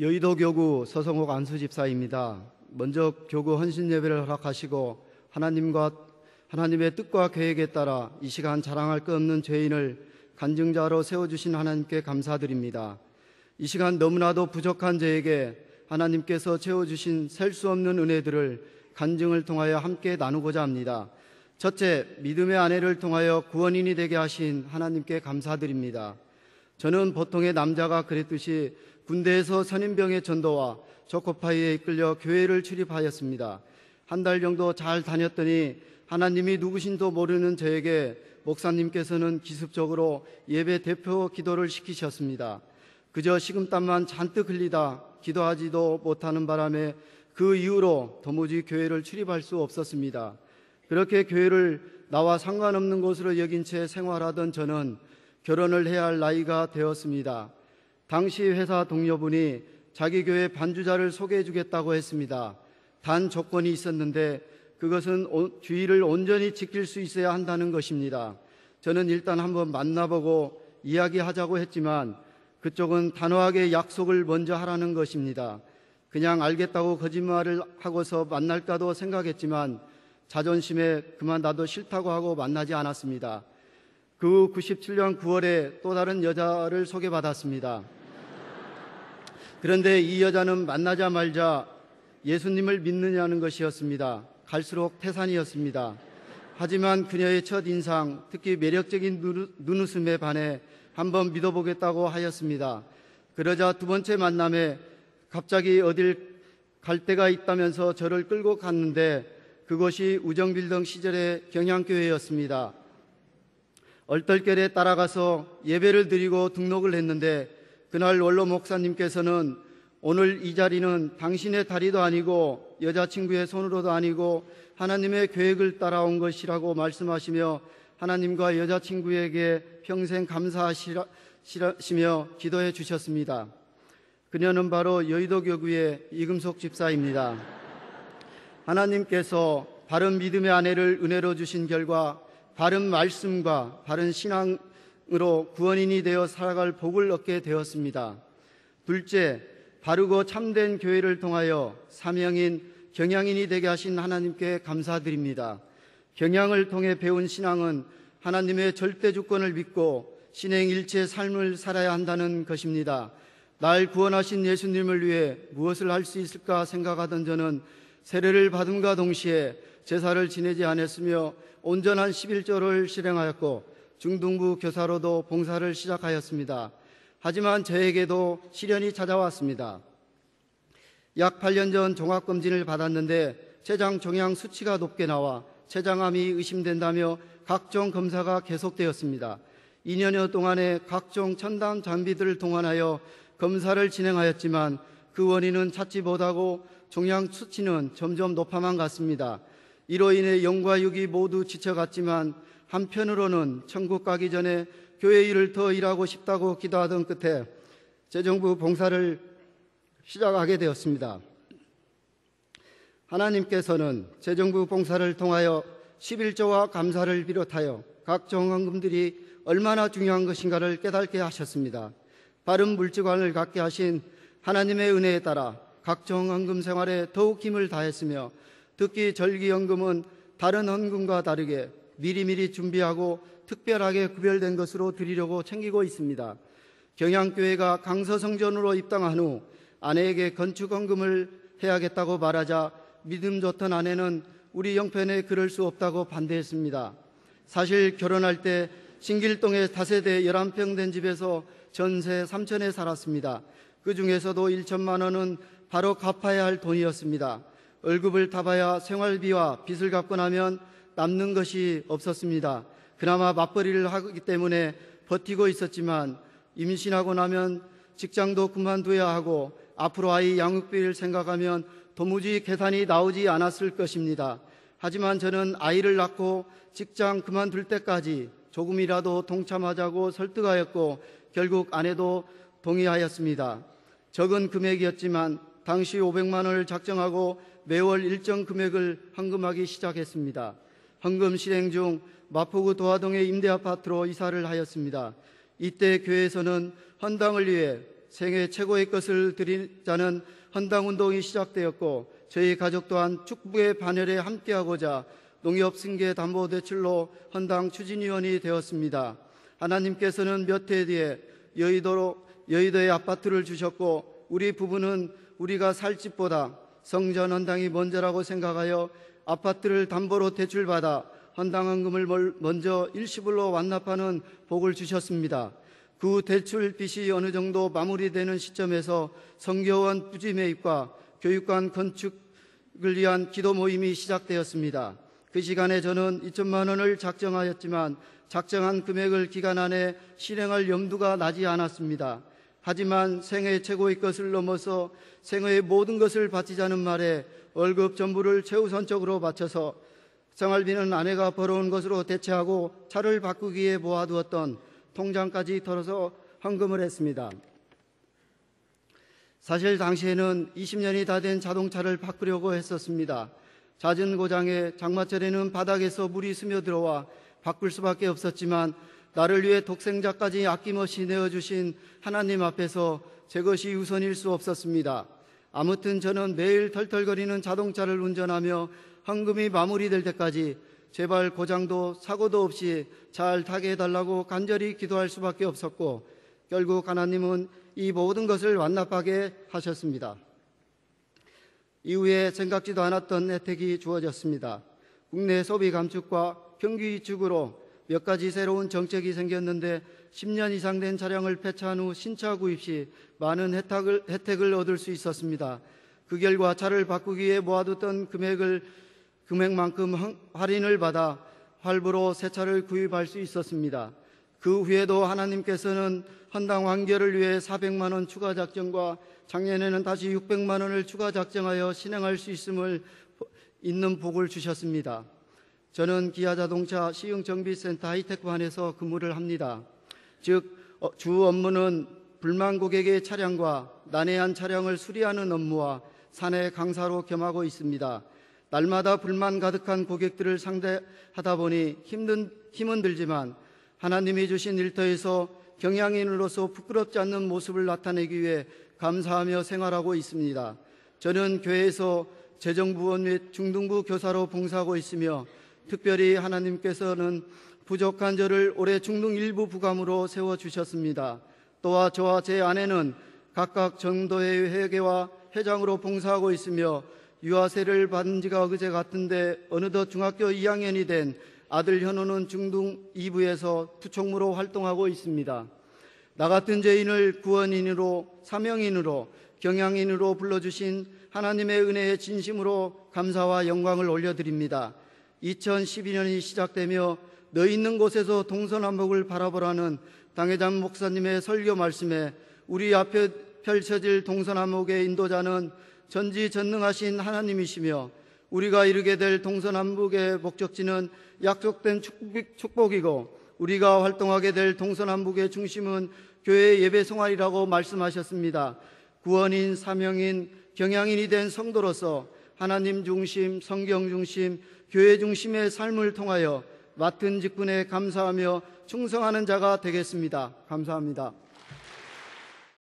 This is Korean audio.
여의도 교구 서성옥 안수 집사입니다. 먼저 교구 헌신 예배를 허락하시고 하나님과 하나님의 뜻과 계획에 따라 이 시간 자랑할 것 없는 죄인을 간증자로 세워주신 하나님께 감사드립니다. 이 시간 너무나도 부족한 저에게 하나님께서 채워주신 셀 수 없는 은혜들을 간증을 통하여 함께 나누고자 합니다. 첫째, 믿음의 아내를 통하여 구원인이 되게 하신 하나님께 감사드립니다. 저는 보통의 남자가 그랬듯이 군대에서 선임병의 전도와 조코파이에 이끌려 교회를 출입하였습니다. 한 달 정도 잘 다녔더니 하나님이 누구신도 모르는 저에게 목사님께서는 기습적으로 예배 대표 기도를 시키셨습니다. 그저 식음땀만 잔뜩 흘리다 기도하지도 못하는 바람에 그 이후로 도무지 교회를 출입할 수 없었습니다. 그렇게 교회를 나와 상관없는 곳으로 여긴 채 생활하던 저는 결혼을 해야 할 나이가 되었습니다. 당시 회사 동료분이 자기 교회 반주자를 소개해 주겠다고 했습니다. 단 조건이 있었는데 그것은 주의를 온전히 지킬 수 있어야 한다는 것입니다. 저는 일단 한번 만나보고 이야기하자고 했지만 그쪽은 단호하게 약속을 먼저 하라는 것입니다. 그냥 알겠다고 거짓말을 하고서 만날까도 생각했지만 자존심에 그만 나도 싫다고 하고 만나지 않았습니다. 그 97년 9월에 또 다른 여자를 소개받았습니다. 그런데 이 여자는 만나자 말자 예수님을 믿느냐는 것이었습니다. 갈수록 태산이었습니다. 하지만 그녀의 첫 인상, 특히 매력적인 눈, 눈웃음에 반해 한번 믿어보겠다고 하였습니다. 그러자 두 번째 만남에 갑자기 어딜 갈 데가 있다면서 저를 끌고 갔는데 그것이 우정빌딩 시절의 경향교회였습니다. 얼떨결에 따라가서 예배를 드리고 등록을 했는데 그날 원로 목사님께서는 오늘 이 자리는 당신의 다리도 아니고 여자친구의 손으로도 아니고 하나님의 계획을 따라온 것이라고 말씀하시며 하나님과 여자친구에게 평생 감사하시며 기도해 주셨습니다. 그녀는 바로 여의도 교구의 이금석 집사입니다. 하나님께서 바른 믿음의 아내를 은혜로 주신 결과 바른 말씀과 바른 신앙으로 구원인이 되어 살아갈 복을 얻게 되었습니다. 둘째, 바르고 참된 교회를 통하여 사명인 경향인이 되게 하신 하나님께 감사드립니다. 경향을 통해 배운 신앙은 하나님의 절대 주권을 믿고 신행일체 삶을 살아야 한다는 것입니다. 날 구원하신 예수님을 위해 무엇을 할 수 있을까 생각하던 저는 세례를 받음과 동시에 제사를 지내지 않았으며 온전한 11조를 실행하였고 중등부 교사로도 봉사를 시작하였습니다. 하지만 저에게도 시련이 찾아왔습니다. 약 8년 전 종합검진을 받았는데 췌장 종양 수치가 높게 나와 췌장암이 의심된다며 각종 검사가 계속되었습니다. 2년여 동안에 각종 첨단 장비들을 동원하여 검사를 진행하였지만 그 원인은 찾지 못하고 종양 수치는 점점 높아만 갔습니다. 이로 인해 영과 육이 모두 지쳐갔지만 한편으로는 천국 가기 전에 교회 일을 더 일하고 싶다고 기도하던 끝에 재정부 봉사를 시작하게 되었습니다. 하나님께서는 재정부 봉사를 통하여 11조와 감사를 비롯하여 각 정원금들이 얼마나 중요한 것인가를 깨닫게 하셨습니다. 바른 물질관을 갖게 하신 하나님의 은혜에 따라 각 정원금 생활에 더욱 힘을 다했으며 특히 절기연금은 다른 헌금과 다르게 미리미리 준비하고 특별하게 구별된 것으로 드리려고 챙기고 있습니다. 경향교회가 강서성전으로 입당한 후 아내에게 건축헌금을 해야겠다고 말하자 믿음 좋던 아내는 우리 형편에 그럴 수 없다고 반대했습니다. 사실 결혼할 때 신길동의 다세대 11평 된 집에서 전세 3천에 살았습니다. 그 중에서도 1천만 원은 바로 갚아야 할 돈이었습니다. 월급을 타봐야 생활비와 빚을 갚고 나면 남는 것이 없었습니다. 그나마 맞벌이를 하기 때문에 버티고 있었지만 임신하고 나면 직장도 그만둬야 하고 앞으로 아이 양육비를 생각하면 도무지 계산이 나오지 않았을 것입니다. 하지만 저는 아이를 낳고 직장 그만둘 때까지 조금이라도 동참하자고 설득하였고 결국 아내도 동의하였습니다. 적은 금액이었지만 당시 500만 원을 작정하고 매월 일정 금액을 환금하기 시작했습니다. 환금 실행 중 마포구 도화동의 임대 아파트로 이사를 하였습니다. 이때 교회에서는 헌당을 위해 생애 최고의 것을 드리자는 헌당 운동이 시작되었고 저희 가족 또한 축복의 반열에 함께하고자 농협 승계 담보 대출로 헌당 추진위원이 되었습니다. 하나님께서는 몇 해 뒤에 여의도로 여의도에 아파트를 주셨고 우리 부부는 우리가 살 집보다 성전 헌당이 먼저라고 생각하여 아파트를 담보로 대출받아 헌당헌금을 먼저 일시불로 완납하는 복을 주셨습니다. 그 대출 빚이 어느 정도 마무리되는 시점에서 성교원 부지 매입과 교육관 건축을 위한 기도 모임이 시작되었습니다. 그 시간에 저는 2천만 원을 작정하였지만 작정한 금액을 기간 안에 실행할 염두가 나지 않았습니다. 하지만 생애 최고의 것을 넘어서 생애의 모든 것을 바치자는 말에 월급 전부를 최우선적으로 바쳐서 생활비는 아내가 벌어온 것으로 대체하고 차를 바꾸기에 모아두었던 통장까지 털어서 헌금을 했습니다. 사실 당시에는 20년이 다 된 자동차를 바꾸려고 했었습니다. 잦은 고장에 장마철에는 바닥에서 물이 스며들어와 바꿀 수밖에 없었지만 나를 위해 독생자까지 아낌없이 내어주신 하나님 앞에서 제 것이 우선일 수 없었습니다. 아무튼 저는 매일 털털거리는 자동차를 운전하며 헌금이 마무리될 때까지 제발 고장도 사고도 없이 잘 타게 해달라고 간절히 기도할 수밖에 없었고 결국 하나님은 이 모든 것을 완납하게 하셨습니다. 이후에 생각지도 않았던 혜택이 주어졌습니다. 국내 소비 감축과 경기 위축으로 몇 가지 새로운 정책이 생겼는데 10년 이상 된 차량을 폐차한 후 신차 구입 시 많은 혜택을, 혜택을 얻을 수 있었습니다. 그 결과 차를 바꾸기 위해 모아뒀던 금액을 금액만큼 할인을 받아 할부로 새 차를 구입할 수 있었습니다. 그 후에도 하나님께서는 헌당 완결을 위해 400만 원 추가 작정과 작년에는 다시 600만 원을 추가 작정하여 실행할 수 있음을 있는 복을 주셨습니다. 저는 기아자동차 시흥정비센터 하이테크반에서 근무를 합니다. 즉, 어, 주 업무는 불만 고객의 차량과 난해한 차량을 수리하는 업무와 사내 강사로 겸하고 있습니다. 날마다 불만 가득한 고객들을 상대하다 보니 힘든, 힘은 들지만 하나님이 주신 일터에서 경향인으로서 부끄럽지 않는 모습을 나타내기 위해 감사하며 생활하고 있습니다. 저는 교회에서 재정부원 및 중등부 교사로 봉사하고 있으며 특별히 하나님께서는 부족한 저를 올해 중등 일부 부감으로 세워 주셨습니다. 또한 저와 제 아내는 각각 정도의 회계와 회장으로 봉사하고 있으며 유아세를 받은 지가 어그제 같은데 어느덧 중학교 2학년이 된 아들 현우는 중등 2부에서 부총무로 활동하고 있습니다. 나 같은 죄인을 구원인으로 사명인으로 경향인으로 불러주신 하나님의 은혜에 진심으로 감사와 영광을 올려드립니다. 2012년이 시작되며 너 있는 곳에서 동서남북을 바라보라는 당회장 목사님의 설교 말씀에 우리 앞에 펼쳐질 동서남북의 인도자는 전지전능하신 하나님이시며 우리가 이르게 될 동서남북의 목적지는 약속된 축복이고 우리가 활동하게 될 동서남북의 중심은 교회 예배 송활이라고 말씀하셨습니다. 구원인, 사명인, 경향인이 된 성도로서 하나님 중심, 성경 중심, 교회 중심의 삶을 통하여 맡은 직분에 감사하며 충성하는 자가 되겠습니다. 감사합니다.